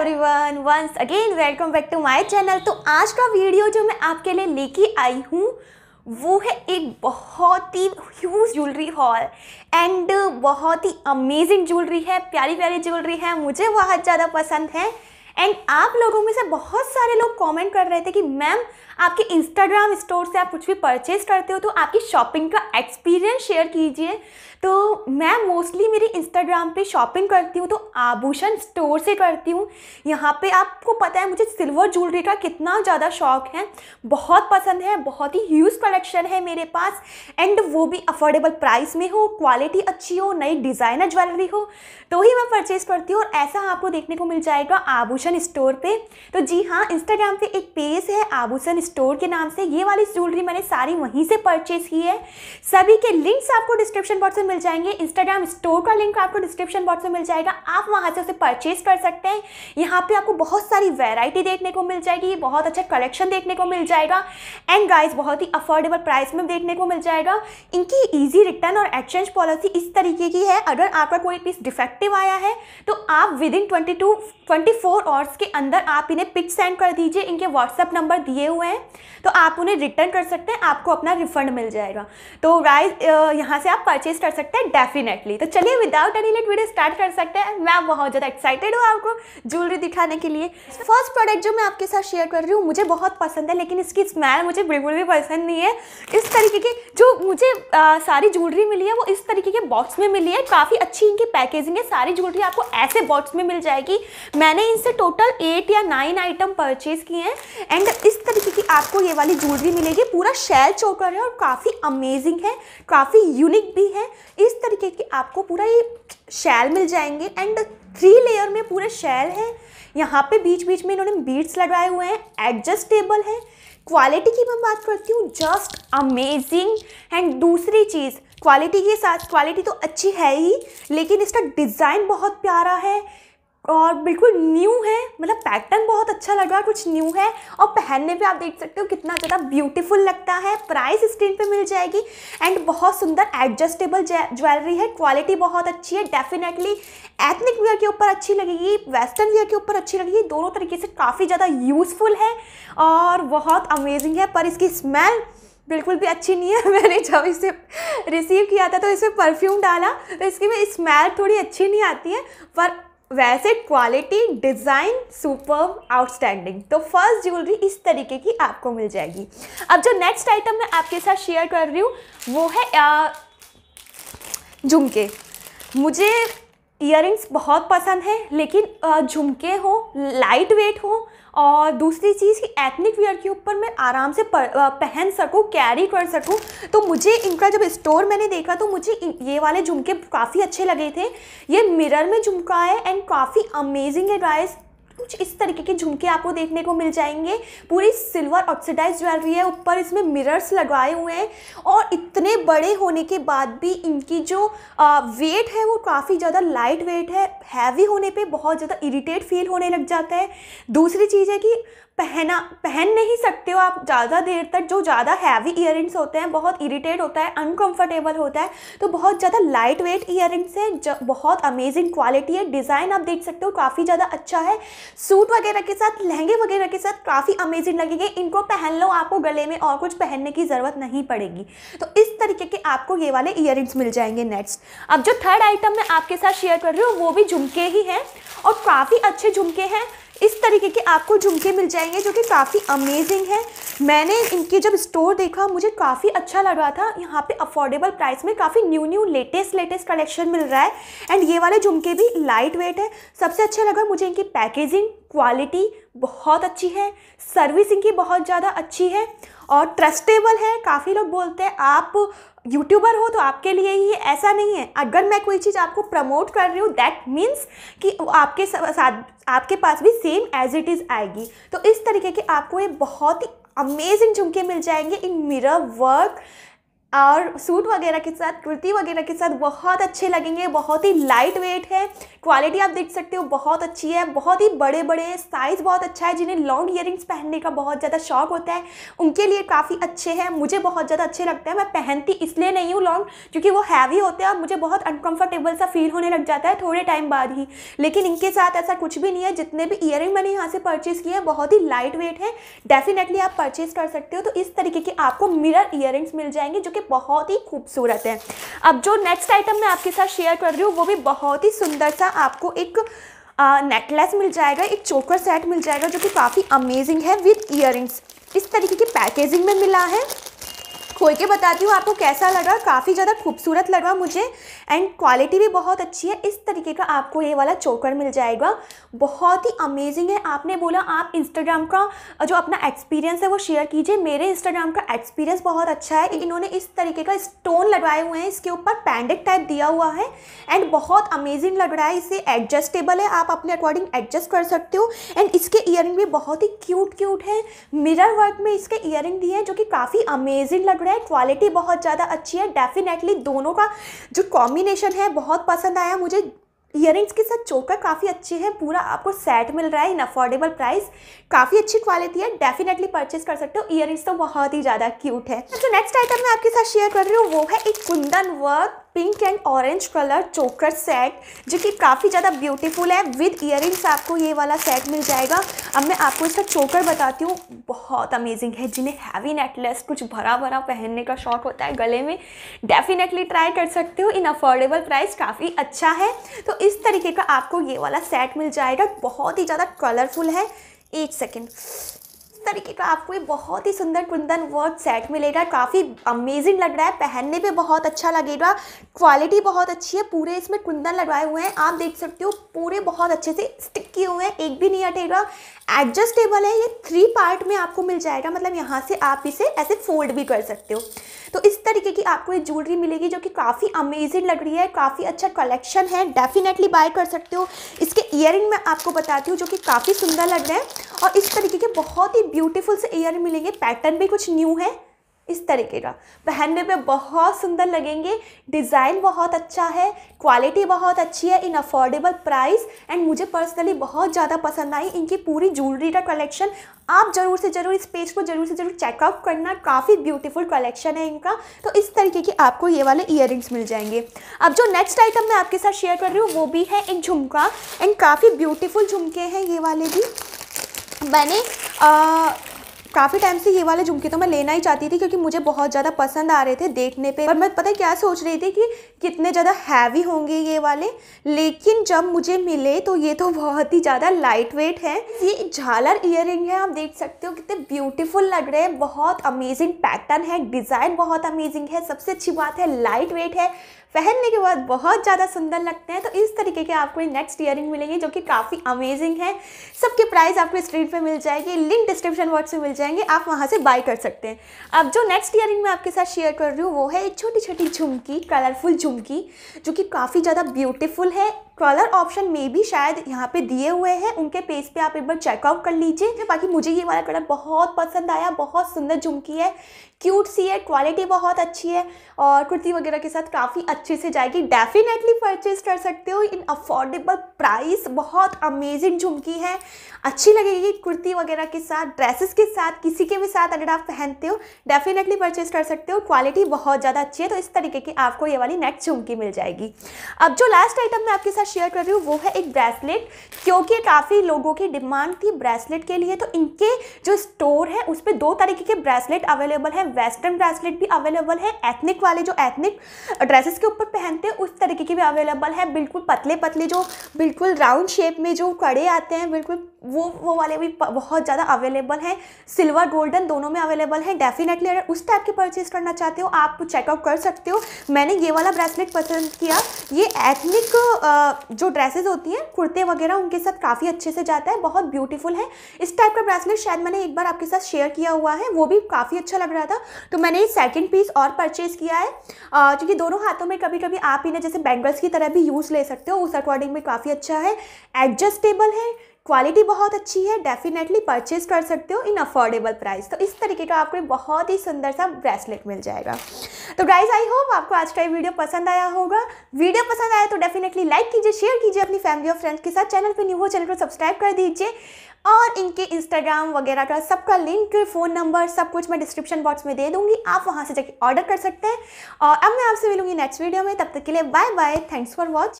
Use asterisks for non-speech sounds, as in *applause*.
everyone once again welcome back to my channel तो आज का वीडियो जो मैं आपके लिए लेके आई हूँ वो है एक बहुत ही ह्यूज ज्वेलरी हॉल एंड बहुत ही अमेजिंग ज्वेलरी है प्यारी प्यारी ज्वेलरी है मुझे बहुत ज़्यादा पसंद है एंड आप लोगों में से बहुत सारे लोग कमेंट कर रहे थे कि मैम आपके इंस्टाग्राम स्टोर से आप कुछ भी परचेज करते हो तो आपकी शॉपिंग का एक्सपीरियंस शेयर कीजिए तो मैं मोस्टली मेरी इंस्टाग्राम पे शॉपिंग करती हूँ तो आभूषण स्टोर से करती हूँ यहाँ पे आपको पता है मुझे सिल्वर ज्वेलरी का कितना ज़्यादा शौक है बहुत पसंद है बहुत ही ह्यूज कलेक्शन है मेरे पास एंड वो भी अफोर्डेबल प्राइस में हो क्वालिटी अच्छी हो नई डिज़ाइनर ज्वेलरी हो तो ही मैं परचेज़ करती हूँ और ऐसा आपको देखने को मिल जाएगा आभूषण आभूषण स्टोर पे तो जी हाँ इंस्टाग्राम पे एक पेज है आभूषण स्टोर के नाम से ये वाली ज्वेलरी मैंने सारी वहीं से परचेज की है सभी के लिंक्स आपको डिस्क्रिप्शन बॉक्स में मिल जाएंगे इंस्टाग्राम स्टोर का लिंक आपको डिस्क्रिप्शन बॉक्स में मिल जाएगा आप वहाँ से उसे परचेज कर सकते हैं यहाँ पर आपको बहुत सारी वेराइटी देखने को मिल जाएगी बहुत अच्छा कलेक्शन देखने को मिल जाएगा एंड गाइज बहुत ही अफोर्डेबल प्राइस में देखने को मिल जाएगा इनकी ईजी रिटर्न और एक्सचेंज पॉलिसी इस तरीके की है अगर आपका कोई पीस डिफेक्टिव आया है तो आप within twenty two twenty four और शॉर्ट्स के अंदर आप इन्हें पिक सेंड कर दीजिए इनके व्हाट्सअप नंबर दिए हुए हैं तो आप उन्हें रिटर्न कर सकते हैं आपको अपना रिफंड मिल जाएगा तो राइज यहाँ से आप परचेज कर सकते हैं डेफिनेटली तो चलिए without any late video start कर सकते हैं मैं बहुत ज़्यादा एक्साइटेड हूँ आपको ज्वेलरी दिखाने के लिए फर्स्ट प्रोडक्ट जो मैं आपके साथ शेयर कर रही हूँ मुझे बहुत पसंद है लेकिन इसकी स्मेल मुझे बिल्कुल भी पसंद नहीं है इस तरीके की जो मुझे आ, सारी ज्वेलरी मिली है वो इस तरीके के बॉक्स में मिली है काफ़ी अच्छी इनकी पैकेजिंग है सारी ज्वेलरी आपको ऐसे बॉक्स में मिल जाएगी मैंने इनसे टोटल एट या नाइन आइटम परचेज किए हैं एंड इस तरीके की आपको ये वाली ज्वेलरी मिलेगी पूरा शैल चोकर है और काफ़ी अमेजिंग है काफ़ी यूनिक भी है इस तरीके की आपको पूरा ये शेल मिल जाएंगे एंड थ्री लेयर में पूरे शैल है यहाँ पे बीच बीच में इन्होंने बीट्स लगाए हुए हैं एडजस्टेबल है क्वालिटी की मैं बात करती हूँ जस्ट अमेजिंग एंड दूसरी चीज़ क्वालिटी के साथ क्वालिटी तो अच्छी है ही लेकिन इसका डिज़ाइन बहुत प्यारा है और बिल्कुल न्यू है मतलब पैटर्न बहुत अच्छा लगा कुछ न्यू है और पहनने पे आप देख सकते हो कितना ज़्यादा ब्यूटीफुल लगता है प्राइस स्क्रीन पे मिल जाएगी एंड बहुत सुंदर एडजस्टेबल ज्वेलरी है क्वालिटी बहुत अच्छी है डेफिनेटली एथनिक वेयर के ऊपर अच्छी लगेगी वेस्टर्न वेयर के ऊपर अच्छी लगेगी दोनों तरीके से काफ़ी ज़्यादा यूज़फुल है और बहुत अमेजिंग है पर इसकी स्मेल बिल्कुल भी अच्छी नहीं है *laughs* मैंने जब इसे रिसीव किया था तो इसमें परफ्यूम डाला तो इसकी भी स्मेल थोड़ी अच्छी नहीं आती है पर वैसे क्वालिटी डिज़ाइन सुपर आउटस्टैंडिंग तो फर्स्ट ज्वेलरी इस तरीके की आपको मिल जाएगी अब जो नेक्स्ट आइटम मैं आपके साथ शेयर कर रही हूँ वो है झुमके मुझे ईयर बहुत पसंद है लेकिन झुमके हो लाइट वेट हों और दूसरी चीज़ कि एथनिक वियर के ऊपर मैं आराम से पहन सकूँ कैरी कर सकूँ तो मुझे इनका जब स्टोर मैंने देखा तो मुझे ये वाले झुमके काफ़ी अच्छे लगे थे ये मिरर में झुमका है एंड काफ़ी अमेजिंग है गाइस कुछ इस तरीके के झुमके आपको देखने को मिल जाएंगे पूरी सिल्वर ऑक्सीडाइज ज्वेलरी है ऊपर इसमें मिरर्स लगाए हुए हैं और इतने बड़े होने के बाद भी इनकी जो वेट है वो काफ़ी ज़्यादा लाइट वेट है हैवी होने पे बहुत ज़्यादा इरिटेट फील होने लग जाता है दूसरी चीज़ है कि पहना पहन नहीं सकते हो आप ज़्यादा देर तक जो ज़्यादा हैवी ईयर होते हैं बहुत इरीटेट होता है अनकम्फर्टेबल होता है तो बहुत ज़्यादा लाइट वेट ईयर है बहुत अमेजिंग क्वालिटी है डिज़ाइन आप देख सकते हो काफ़ी ज़्यादा अच्छा है सूट वगैरह के साथ लहंगे वगैरह के साथ काफ़ी अमेजिंग लगेगी इनको पहन लो आपको गले में और कुछ पहनने की ज़रूरत नहीं पड़ेगी तो इस तरीके के आपको ये वाले ईयर मिल जाएंगे नेक्स्ट अब जो थर्ड आइटम मैं आपके साथ शेयर कर रही हूँ वो भी झुमके ही हैं और काफ़ी अच्छे झुमके हैं इस तरीके के आपको झुमके मिल जाएंगे जो कि काफ़ी अमेजिंग है मैंने इनके जब स्टोर देखा मुझे काफ़ी अच्छा लग रहा था यहाँ पे अफोर्डेबल प्राइस में काफ़ी new new latest latest collection मिल रहा है एंड ये वाले झुमके भी लाइट वेट है सबसे अच्छा लगा मुझे इनकी पैकेजिंग क्वालिटी बहुत अच्छी है सर्विस इनकी बहुत ज़्यादा अच्छी है और ट्रस्टेबल है काफ़ी लोग बोलते हैं आप यूट्यूबर हो तो आपके लिए ही ऐसा नहीं है अगर मैं कोई चीज़ आपको प्रमोट कर रही हूँ दैट मीन्स कि आपके साथ आपके पास भी सेम एज इट इज़ आएगी तो इस तरीके के आपको ये बहुत ही अमेजिंग झुमके मिल जाएंगे इन मिरर वर्क और सूट वगैरह के साथ कुर्ती वगैरह के साथ बहुत अच्छे लगेंगे बहुत ही लाइट वेट है क्वालिटी आप देख सकते हो बहुत अच्छी है बहुत ही बड़े बड़े साइज़ बहुत अच्छा है जिन्हें लॉन्ग ईयर पहनने का बहुत ज़्यादा शौक होता है उनके लिए काफ़ी अच्छे हैं मुझे बहुत ज़्यादा अच्छे लगते हैं मैं पहनती इसलिए नहीं हूँ लॉन्ग क्योंकि वो हैवी होते हैं और मुझे बहुत अनकम्फर्टेबल सा फील होने लग जाता है थोड़े टाइम बाद ही लेकिन इनके साथ ऐसा कुछ भी नहीं है जितने भी ईयर मैंने यहाँ से परचेज़ किए हैं बहुत ही लाइट वेट है डेफिनेटली आप परचेज़ कर सकते हो तो इस तरीके के आपको मिरर ईयर मिल जाएंगे जो कि कि बहुत ही खूबसूरत है अब जो नेक्स्ट आइटम मैं आपके साथ शेयर कर रही हूँ वो भी बहुत ही सुंदर सा आपको एक नेकलेस मिल जाएगा एक चोकर सेट मिल जाएगा जो कि काफ़ी अमेजिंग है विथ ईयर इस तरीके की पैकेजिंग में मिला है खोल के बताती हूँ आपको कैसा लगा काफ़ी ज़्यादा खूबसूरत लगा मुझे एंड क्वालिटी भी बहुत अच्छी है इस तरीके का आपको ये वाला चोकर मिल जाएगा बहुत ही अमेजिंग है आपने बोला आप इंस्टाग्राम का जो अपना एक्सपीरियंस है वो शेयर कीजिए मेरे इंस्टाग्राम का एक्सपीरियंस बहुत अच्छा है इन्होंने इस तरीके का स्टोन लगवाए हुए हैं इसके ऊपर पैंडेट टाइप दिया हुआ है एंड बहुत अमेजिंग लग रहा है इसे एडजस्टेबल है आप अपने अकॉर्डिंग एडजस्ट कर सकते हो एंड इसके ईयर भी बहुत ही क्यूट क्यूट है मिरर वर्क में इसके ईयर दिए हैं जो कि काफ़ी अमेजिंग लग रहा है क्वालिटी बहुत ज़्यादा अच्छी है डेफिनेटली दोनों का जो कॉमी कॉम्बिनेशन है बहुत पसंद आया मुझे ईयरिंग्स के साथ चोकर काफ़ी अच्छे हैं पूरा आपको सेट मिल रहा है इन अफोर्डेबल प्राइस काफ़ी अच्छी क्वालिटी है डेफिनेटली परचेस कर सकते हो ईयरिंग्स तो बहुत ही ज़्यादा क्यूट है तो नेक्स्ट आइटम मैं आपके साथ शेयर कर रही हूँ वो है एक kundan work pink and orange colour choker set जो कि काफ़ी ज़्यादा ब्यूटीफुल है विद ईयर आपको ये वाला सेट मिल जाएगा अब मैं आपको इसका चोकर बताती हूँ बहुत अमेजिंग है जिन्हें हैवी नेकलेस कुछ भरा भरा पहनने का शौक होता है गले में डेफिनेटली ट्राई कर सकते हो इन अफोर्डेबल प्राइस काफ़ी अच्छा है तो इस तरीके का आपको ये वाला सेट मिल जाएगा बहुत ही ज़्यादा कलरफुल है एक सेकेंड तरीके का आपको ये बहुत ही सुंदर कुंदन वर्क सेट मिलेगा काफ़ी अमेजिंग लग रहा है पहनने पे बहुत अच्छा लगेगा क्वालिटी बहुत अच्छी है पूरे इसमें कुंदन लगवाए हुए हैं आप देख सकते हो पूरे बहुत अच्छे से स्टिक किए हुए हैं एक भी नहीं हटेगा एडजस्टेबल है ये थ्री पार्ट में आपको मिल जाएगा मतलब यहाँ से आप इसे ऐसे फोल्ड भी कर सकते हो तो इस तरीके की आपको ये ज्वेलरी मिलेगी जो कि काफ़ी अमेजिंग लग रही है काफ़ी अच्छा कलेक्शन है डेफिनेटली बाय कर सकते हो इसके ईयर में आपको बताती हूँ जो कि काफ़ी सुंदर लग रहे हैं और इस तरीके के बहुत ही ब्यूटीफुल से ईयर मिलेंगे पैटर्न भी कुछ न्यू है इस तरीके का पहनने पे बहुत सुंदर लगेंगे डिज़ाइन बहुत अच्छा है क्वालिटी बहुत अच्छी है इन अफोर्डेबल प्राइस एंड मुझे पर्सनली बहुत ज़्यादा पसंद आई इनकी पूरी ज्वेलरी का कलेक्शन आप ज़रूर से ज़रूर इस पेज को ज़रूर से ज़रूर चेकआउट करना काफ़ी ब्यूटीफुल कलेक्शन है इनका तो इस तरीके की आपको ये वाले इयर मिल जाएंगे अब जो नेक्स्ट आइटम मैं आपके साथ शेयर कर रही हूँ वो भी है एक झुमका एंड काफ़ी ब्यूटीफुल झुमके हैं ये वाले भी मैंने काफ़ी टाइम से ये वाले झुमके तो मैं लेना ही चाहती थी क्योंकि मुझे बहुत ज़्यादा पसंद आ रहे थे देखने पे पर मैं पता क्या सोच रही थी कि कितने ज़्यादा हैवी होंगे ये वाले लेकिन जब मुझे मिले तो ये तो बहुत ही ज़्यादा लाइट वेट है ये झालर इयर है आप देख सकते हो कितने ब्यूटीफुल लग रहे हैं बहुत अमेजिंग पैटर्न है डिज़ाइन बहुत अमेजिंग है सबसे अच्छी बात है लाइट वेट है पहनने के बाद बहुत ज़्यादा सुंदर लगते हैं तो इस तरीके के आपको नेक्स्ट ईयरिंग मिलेंगे जो कि काफ़ी अमेजिंग है सबके प्राइस आपको स्ट्रीट पर मिल जाएगी लिंक डिस्क्रिप्शन बॉक्स में मिल जाएंगे आप वहाँ से बाय कर सकते हैं अब जो नेक्स्ट ईयरिंग मैं आपके साथ शेयर कर रही हूँ वो है एक छोटी छोटी झुमकी कलरफुल झुमकी जो कि काफ़ी ज़्यादा ब्यूटीफुल है कलर ऑप्शन में भी शायद यहाँ पे दिए हुए हैं उनके पेज पे आप एक बार चेकआउट कर लीजिए बाकी मुझे ये वाला कलर बहुत पसंद आया बहुत सुंदर झुमकी है क्यूट सी है क्वालिटी बहुत अच्छी है और कुर्ती वगैरह के साथ काफ़ी अच्छे से जाएगी डेफिनेटली परचेज कर सकते हो इन अफोर्डेबल प्राइस बहुत अमेजिंग झुमकी है अच्छी लगेगी कुर्ती वगैरह के साथ ड्रेसेस के साथ किसी के भी साथ अगर आप पहनते हो डेफिनेटली परचेज कर सकते हो क्वालिटी बहुत ज़्यादा अच्छी है तो इस तरीके की आपको ये वाली नेक झुमकी मिल जाएगी अब जो लास्ट आइटम मैं आपके साथ शेयर कर रही हूँ वो है एक ब्रेसलेट क्योंकि काफ़ी लोगों की डिमांड थी ब्रेसलेट के लिए तो इनके जो स्टोर है उस पर दो तरीके के ब्रेसलेट अवेलेबल है वेस्टर्न ब्रेसलेट भी अवेलेबल है एथनिक वाले जो एथनिक ड्रेसेस के ऊपर पहनते हैं उस तरीके की भी अवेलेबल है बिल्कुल पतले पतले जो बिल्कुल राउंड शेप में जो कड़े आते हैं बिल्कुल वो वो वाले भी बहुत ज़्यादा अवेलेबल हैं सिल्वर गोल्डन दोनों में अवेलेबल हैं डेफिनेटली अगर उस टाइप के परचेज करना चाहते हो आप चेकआउट कर सकते हो मैंने ये वाला ब्रेसलेट पसंद किया ये एथनिक जो ड्रेसेस होती हैं कुर्ते वगैरह उनके साथ काफ़ी अच्छे से जाता है बहुत ब्यूटीफुल है इस टाइप का ब्रेसलेट शायद मैंने एक बार आपके साथ शेयर किया हुआ है वो भी काफ़ी अच्छा लग रहा था तो मैंने ये सेकेंड पीस और परचेज़ किया है क्योंकि दोनों हाथों में कभी कभी आप इन्हें जैसे बैंगल्स की तरह भी यूज़ ले सकते हो उस अकॉर्डिंग में काफ़ी अच्छा है एडजस्टेबल है क्वालिटी बहुत अच्छी है डेफिनेटली परचेज कर सकते हो इन अफोर्डेबल प्राइस तो इस तरीके का आपको बहुत ही सुंदर सा ब्रेसलेट मिल जाएगा तो गाइज आई होप आपको आज का ये वीडियो पसंद आया होगा वीडियो पसंद आया तो डेफिनेटली लाइक कीजिए शेयर कीजिए अपनी फैमिली और फ्रेंड्स के साथ चैनल पर न्यू हो चैनल को सब्सक्राइब कर दीजिए और इनके इंस्टाग्राम वगैरह का सबका लिंक फ़ोन नंबर सब कुछ मैं डिस्क्रिप्शन बॉक्स में दे दूँगी आप वहाँ से जाके ऑर्डर कर सकते हैं और अब मैं आपसे मिलूँगी नेक्स्ट वीडियो में तब तक के लिए bye bye thanks for watch